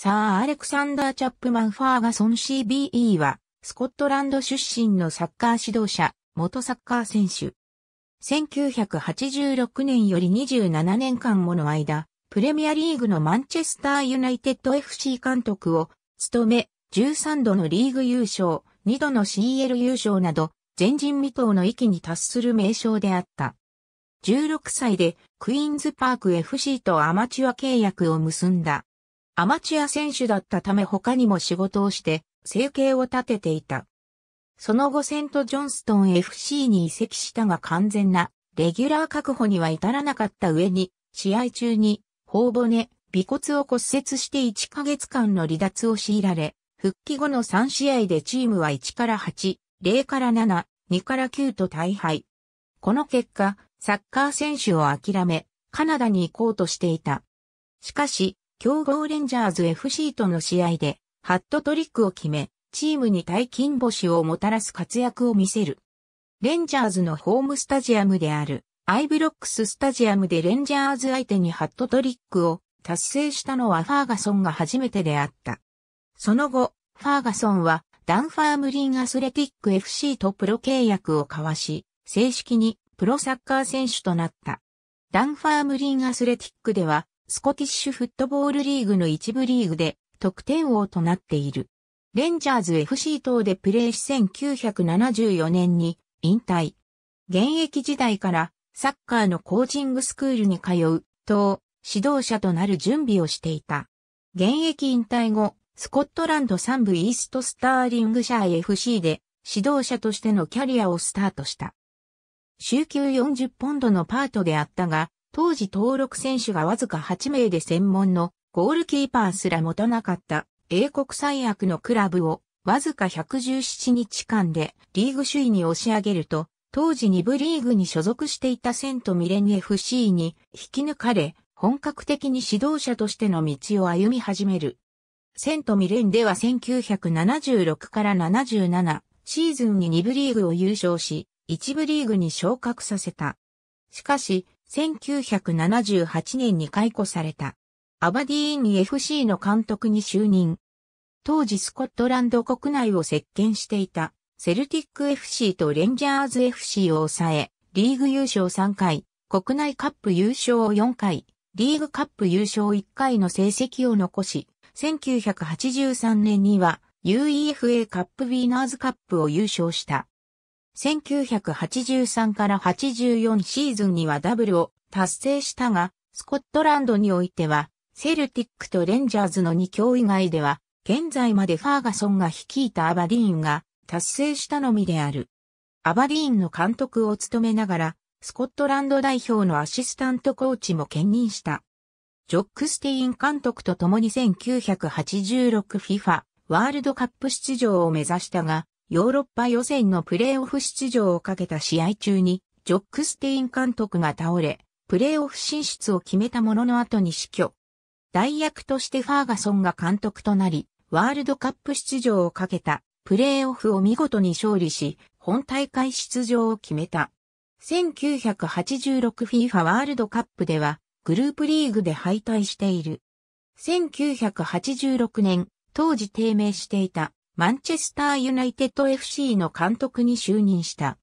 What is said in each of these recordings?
サー・アレクサンダー・チャップマン・ファーガソン CBE は、スコットランド出身のサッカー指導者、元サッカー選手。1986年より27年間もの間、プレミアリーグのマンチェスター・ユナイテッド FC 監督を務め、13度のリーグ優勝、2度の CL 優勝など、前人未到の域に達する名称であった。16歳でクイーンズパーク FC とアマチュア契約を結んだ。アマチュア選手だったため他にも仕事をして、生計を立てていた。その後セント・ジョンストン FC に移籍したが完全なレギュラー確保には至らなかった上に、試合中に頬骨、尾骨を骨折して1ヶ月間の離脱を強いられ、復帰後の3試合でチームは1から8、0から7、2から9と大敗。この結果、サッカー選手を諦め、カナダに行こうとしていた。しかし、強豪レンジャーズ FC との試合で、ハットトリックを決め、チームに大金星をもたらす活躍を見せる。レンジャーズのホームスタジアムである、アイブロックススタジアムでレンジャーズ相手にハットトリックを達成したのはファーガソンが初めてであった。その後、ファーガソンはダンファームリンアスレティック FC とプロ契約を交わし、正式にプロサッカー選手となった。ダンファームリンアスレティックではスコティッシュフットボールリーグの一部リーグで得点王となっている。レンジャーズ FC 等でプレーし1974年に引退。現役時代からサッカーのコーチングスクールに通う、等、指導者となる準備をしていた。現役引退後、スコットランド3部イーストスターリングシャー FC で指導者としてのキャリアをスタートした。週休40ポンドのパートであったが、当時登録選手がわずか8名で専門のゴールキーパーすら持たなかった英国最悪のクラブをわずか117日間でリーグ首位に押し上げると、当時2部リーグに所属していたセントミレン FC に引き抜かれ、本格的に指導者としての道を歩み始める。セントミレンでは1976から77シーズンに2部リーグを優勝し、1部リーグに昇格させた。しかし、1978年に解雇された。アバディーン FC の監督に就任。当時スコットランド国内を席巻していたセルティック FC とレンジャーズ FC を抑え、リーグ優勝3回、国内カップ優勝4回、リーグカップ優勝1回の成績を残し、1983年には UEFA カップウィーナーズカップを優勝した。1983から84シーズンにはダブルを達成したが、スコットランドにおいては、セルティックとレンジャーズの2強以外では、現在までファーガソンが率いたアバディーンが達成したのみである。アバディーンの監督を務めながら、スコットランド代表のアシスタントコーチも兼任した。ジョック・ステイン監督と共に 1986FIFA ワールドカップ出場を目指したが、ヨーロッパ予選のプレーオフ出場をかけた試合中に、ジョック・ステイン監督が倒れ、プレーオフ進出を決めたものの後に死去。代役としてファーガソンが監督となり、ワールドカップ出場をかけたプレーオフを見事に勝利し、本大会出場を決めた。1986FIFA ワールドカップでは、グループリーグで敗退している。1986年、当時低迷していたマンチェスターユナイテッド FC の監督に就任した。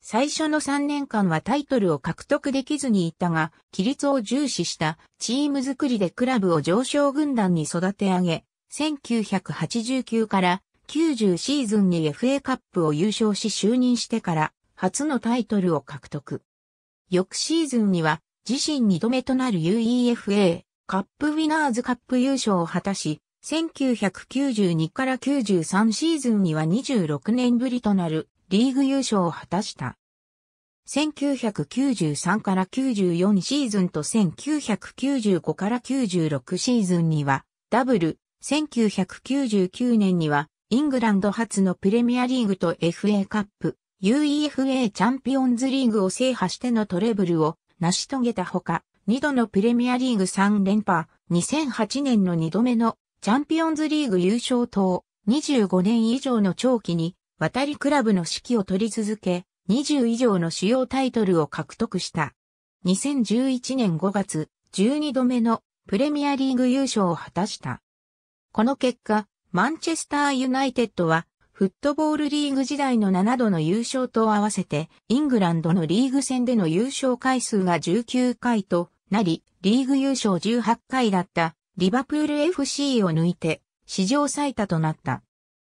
最初の3年間はタイトルを獲得できずにいたが、規律を重視したチーム作りでクラブを上昇軍団に育て上げ、1989から90シーズンに FA カップを優勝し就任してから初のタイトルを獲得。翌シーズンには自身2度目となる UEFA カップウィナーズカップ優勝を果たし、1992から93シーズンには26年ぶりとなるリーグ優勝を果たした。1993から94シーズンと1995から96シーズンにはダブル、1999年にはイングランド初のプレミアリーグと FA カップ、UEFA チャンピオンズリーグを制覇してのトレブルを成し遂げたほか、2度のプレミアリーグ3連覇、2008年の2度目のチャンピオンズリーグ優勝等、25年以上の長期に、渡りクラブの指揮を取り続け、20以上の主要タイトルを獲得した。2011年5月、12度目のプレミアリーグ優勝を果たした。この結果、マンチェスターユナイテッドは、フットボールリーグ時代の7度の優勝と合わせて、イングランドのリーグ戦での優勝回数が19回となり、リーグ優勝18回だったリバプール FC を抜いて、史上最多となった。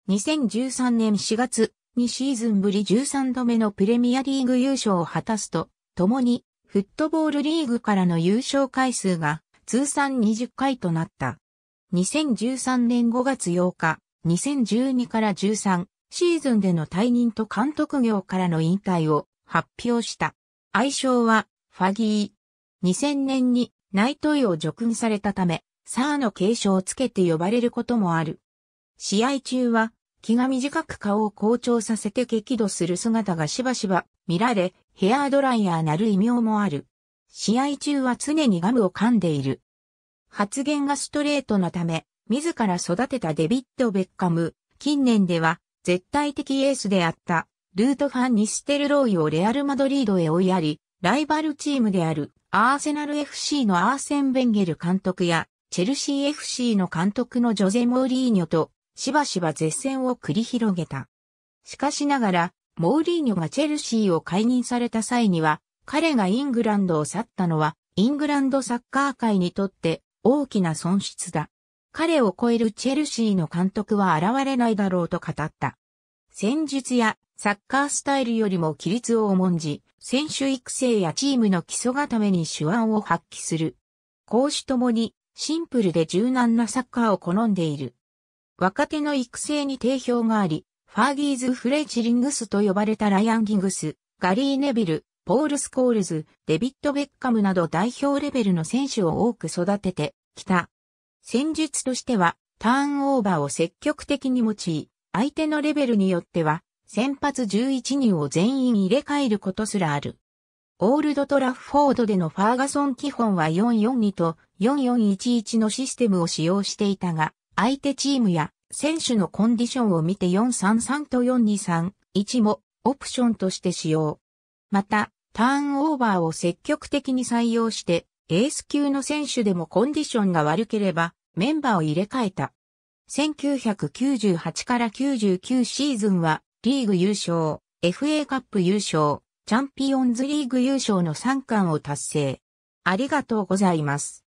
2013年4月にシーズンぶり13度目のプレミアリーグ優勝を果たすと、共にフットボールリーグからの優勝回数が通算20回となった。2013年5月8日、2012から13シーズンでの退任と監督業からの引退を発表した。愛称はファギー。2000年にトイを除訓されたため、サーの継承をつけて呼ばれることもある。試合中は気が短く顔を好調させて激怒する姿がしばしば見られ、ヘアドライヤーなる異名もある。試合中は常にガムを噛んでいる。発言がストレートなため、自ら育てたデビッド・ベッカム、近年では絶対的エースであったルートファン・ニステルローイをレアル・マドリードへ追いやり、ライバルチームであるアーセナル FC のアーセン・ベンゲル監督やチェルシー FC の監督のジョゼ・モーリーニョとしばしば絶戦を繰り広げた。しかしながら、モーリーニョがチェルシーを解任された際には、彼がイングランドを去ったのは、イングランドサッカー界にとって大きな損失だ。彼を超えるチェルシーの監督は現れないだろうと語った。戦術やサッカースタイルよりも規律を重んじ、選手育成やチームの基礎固めに手腕を発揮する。講師ともにシンプルで柔軟なサッカーを好んでいる。若手の育成に定評があり、ファーギーズ・フレイチリングスと呼ばれたライアン・ギングス、ガリー・ネビル、ポール・スコールズ、デビット・ベッカムなど代表レベルの選手を多く育ててきた。戦術としては、ターンオーバーを積極的に用い、相手のレベルによっては、先発11人を全員入れ替えることすらある。オールドトラフフォードでのファーガソン基本は442と4411のシステムを使用していたが、相手チームや選手のコンディションを見て433と4231もオプションとして使用。また、ターンオーバーを積極的に採用して、エース級の選手でもコンディションが悪ければ、メンバーを入れ替えた。1998から99シーズンは、リーグ優勝、FA カップ優勝、チャンピオンズリーグ優勝の3冠を達成。ありがとうございます。